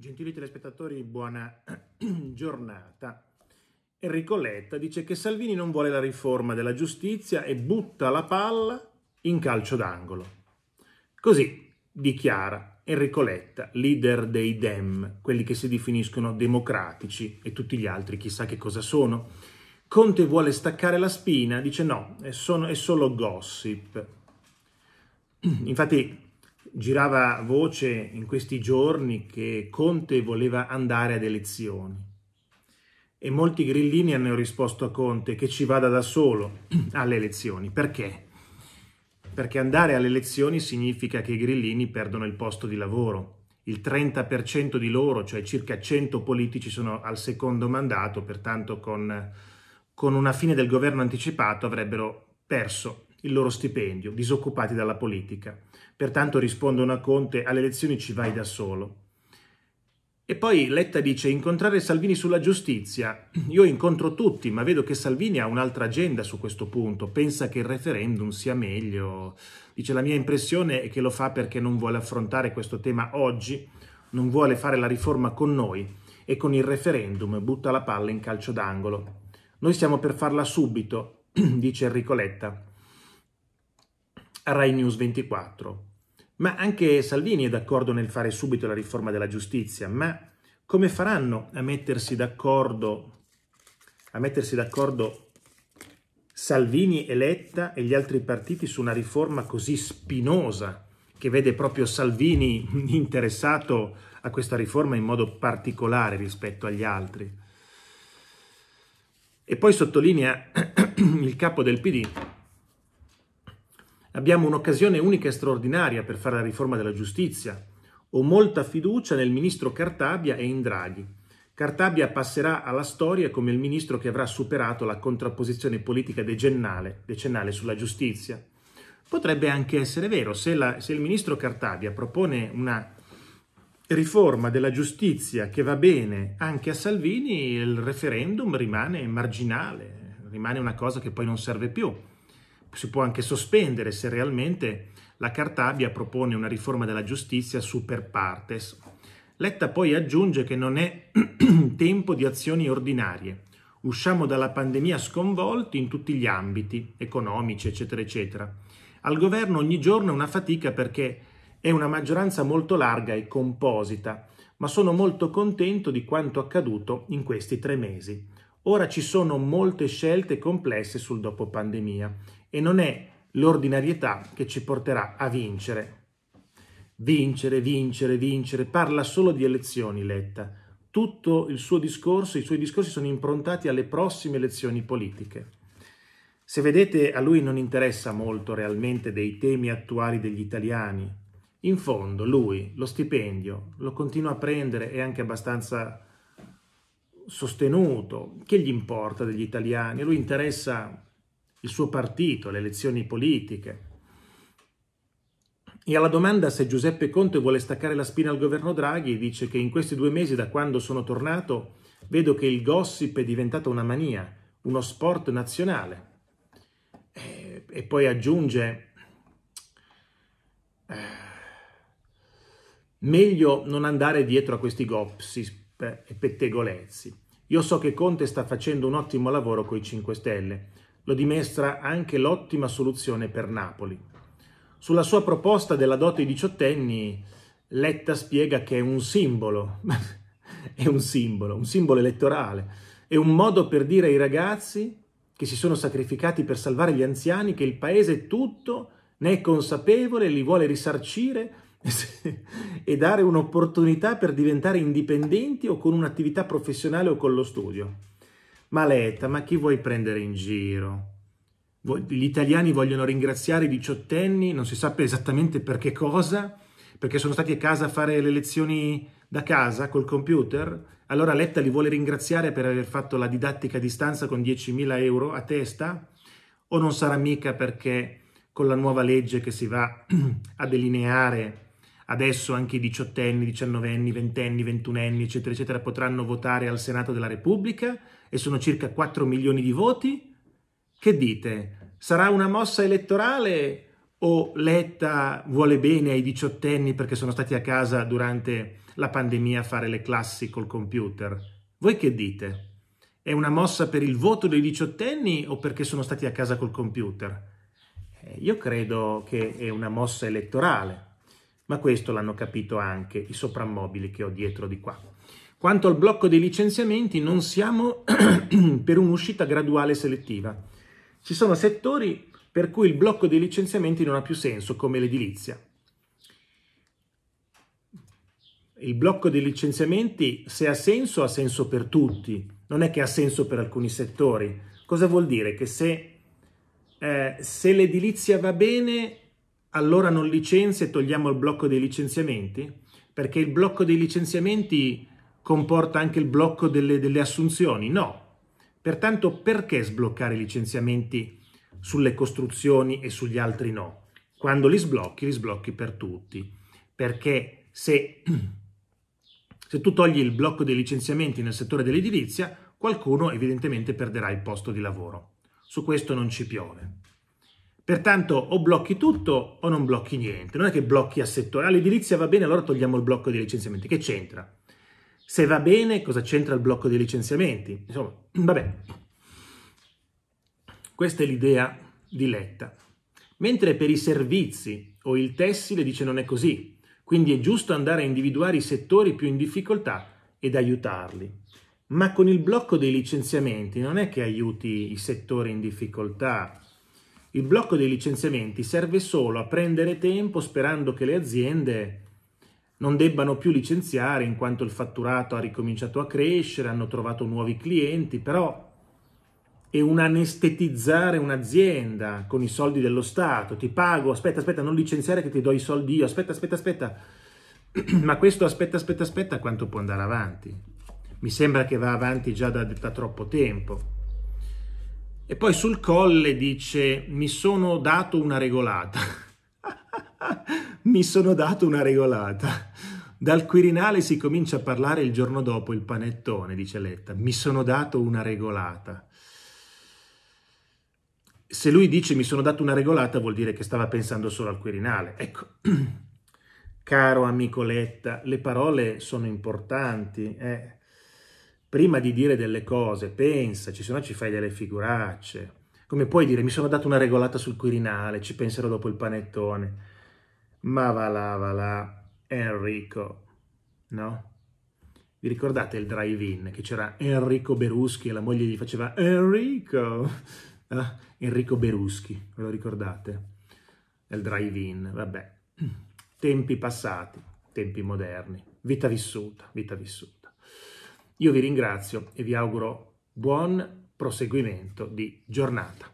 Gentili telespettatori, buona giornata. Enrico Letta dice che Salvini non vuole la riforma della giustizia e butta la palla in calcio d'angolo. Così dichiara Enrico Letta, leader dei Dem, quelli che si definiscono democratici e tutti gli altri chissà che cosa sono. Conte vuole staccare la spina, dice no, è, sono, è solo gossip. Infatti girava voce in questi giorni che Conte voleva andare ad elezioni e molti grillini hanno risposto a Conte che ci vada da solo alle elezioni. Perché? Perché andare alle elezioni significa che i grillini perdono il posto di lavoro. Il 30% di loro, cioè circa 100 politici, sono al secondo mandato, pertanto con, con una fine del governo anticipato avrebbero perso il loro stipendio, disoccupati dalla politica. Pertanto rispondono a Conte, alle elezioni ci vai da solo. E poi Letta dice incontrare Salvini sulla giustizia. Io incontro tutti, ma vedo che Salvini ha un'altra agenda su questo punto. Pensa che il referendum sia meglio. Dice la mia impressione è che lo fa perché non vuole affrontare questo tema oggi, non vuole fare la riforma con noi e con il referendum butta la palla in calcio d'angolo. Noi stiamo per farla subito, dice Enrico Letta. Rai News 24. Ma anche Salvini è d'accordo nel fare subito la riforma della giustizia, ma come faranno a mettersi d'accordo, a mettersi d'accordo Salvini eletta e gli altri partiti su una riforma così spinosa che vede proprio Salvini interessato a questa riforma in modo particolare rispetto agli altri. E poi sottolinea il capo del PD Abbiamo un'occasione unica e straordinaria per fare la riforma della giustizia. Ho molta fiducia nel ministro Cartabia e in Draghi. Cartabia passerà alla storia come il ministro che avrà superato la contrapposizione politica decennale, decennale sulla giustizia. Potrebbe anche essere vero, se, la, se il ministro Cartabia propone una riforma della giustizia che va bene anche a Salvini, il referendum rimane marginale, rimane una cosa che poi non serve più si può anche sospendere se realmente la Cartabia propone una riforma della giustizia super partes. Letta poi aggiunge che non è tempo di azioni ordinarie. Usciamo dalla pandemia sconvolti in tutti gli ambiti, economici, eccetera, eccetera. Al governo ogni giorno è una fatica perché è una maggioranza molto larga e composita, ma sono molto contento di quanto accaduto in questi tre mesi. Ora ci sono molte scelte complesse sul dopo pandemia e non è l'ordinarietà che ci porterà a vincere. Vincere, vincere, vincere, parla solo di elezioni Letta. Tutto il suo discorso, i suoi discorsi sono improntati alle prossime elezioni politiche. Se vedete, a lui non interessa molto realmente dei temi attuali degli italiani. In fondo, lui lo stipendio lo continua a prendere e anche abbastanza sostenuto. Che gli importa degli italiani? lui interessa il suo partito, le elezioni politiche. E alla domanda se Giuseppe Conte vuole staccare la spina al governo Draghi, dice che in questi due mesi da quando sono tornato vedo che il gossip è diventato una mania, uno sport nazionale. Eh, e poi aggiunge, eh, meglio non andare dietro a questi gossip e pettegolezzi. Io so che Conte sta facendo un ottimo lavoro con i 5 Stelle, lo dimestra anche l'ottima soluzione per Napoli. Sulla sua proposta della dote ai diciottenni, Letta spiega che è un simbolo, è un simbolo, un simbolo elettorale, è un modo per dire ai ragazzi che si sono sacrificati per salvare gli anziani che il paese tutto ne è consapevole e li vuole risarcire e dare un'opportunità per diventare indipendenti o con un'attività professionale o con lo studio. Ma Letta, ma chi vuoi prendere in giro? Gli italiani vogliono ringraziare i diciottenni, non si sa esattamente perché cosa, perché sono stati a casa a fare le lezioni da casa col computer. Allora Letta li vuole ringraziare per aver fatto la didattica a distanza con 10.000 euro a testa? O non sarà mica perché con la nuova legge che si va a delineare adesso anche i diciottenni, diciannovenni, ventenni, ventunenni, eccetera, eccetera, potranno votare al Senato della Repubblica e sono circa 4 milioni di voti? Che dite? Sarà una mossa elettorale o Letta vuole bene ai diciottenni perché sono stati a casa durante la pandemia a fare le classi col computer? Voi che dite? È una mossa per il voto dei diciottenni o perché sono stati a casa col computer? Eh, io credo che è una mossa elettorale ma questo l'hanno capito anche i soprammobili che ho dietro di qua. Quanto al blocco dei licenziamenti, non siamo per un'uscita graduale selettiva. Ci sono settori per cui il blocco dei licenziamenti non ha più senso, come l'edilizia. Il blocco dei licenziamenti, se ha senso, ha senso per tutti, non è che ha senso per alcuni settori. Cosa vuol dire? Che se, eh, se l'edilizia va bene, allora non licenzia e togliamo il blocco dei licenziamenti? Perché il blocco dei licenziamenti comporta anche il blocco delle, delle assunzioni? No. Pertanto perché sbloccare i licenziamenti sulle costruzioni e sugli altri no? Quando li sblocchi, li sblocchi per tutti. Perché se, se tu togli il blocco dei licenziamenti nel settore dell'edilizia, qualcuno evidentemente perderà il posto di lavoro. Su questo non ci piove. Pertanto o blocchi tutto o non blocchi niente. Non è che blocchi a settore. All'edilizia ah, va bene, allora togliamo il blocco dei licenziamenti. Che c'entra? Se va bene, cosa c'entra il blocco dei licenziamenti? Insomma, vabbè. Questa è l'idea di Letta. Mentre per i servizi o il tessile dice non è così. Quindi è giusto andare a individuare i settori più in difficoltà ed aiutarli. Ma con il blocco dei licenziamenti non è che aiuti i settori in difficoltà, il blocco dei licenziamenti serve solo a prendere tempo sperando che le aziende non debbano più licenziare in quanto il fatturato ha ricominciato a crescere, hanno trovato nuovi clienti, però è un anestetizzare un'azienda con i soldi dello Stato, ti pago, aspetta, aspetta, non licenziare che ti do i soldi io, aspetta, aspetta, aspetta, ma questo aspetta, aspetta, aspetta quanto può andare avanti? Mi sembra che va avanti già da, da troppo tempo. E poi sul colle dice mi sono dato una regolata. mi sono dato una regolata. Dal Quirinale si comincia a parlare il giorno dopo il panettone, dice Letta. Mi sono dato una regolata. Se lui dice mi sono dato una regolata vuol dire che stava pensando solo al Quirinale. Ecco, caro amico Letta, le parole sono importanti. Eh prima di dire delle cose, pensaci, se no ci fai delle figuracce. Come puoi dire, mi sono dato una regolata sul Quirinale, ci penserò dopo il panettone. Ma va là, va là, Enrico, no? Vi ricordate il drive-in? Che c'era Enrico Beruschi e la moglie gli faceva Enrico! Ah, Enrico Beruschi, ve lo ricordate? Il drive-in, vabbè. Tempi passati, tempi moderni, vita vissuta, vita vissuta. Io vi ringrazio e vi auguro buon proseguimento di giornata.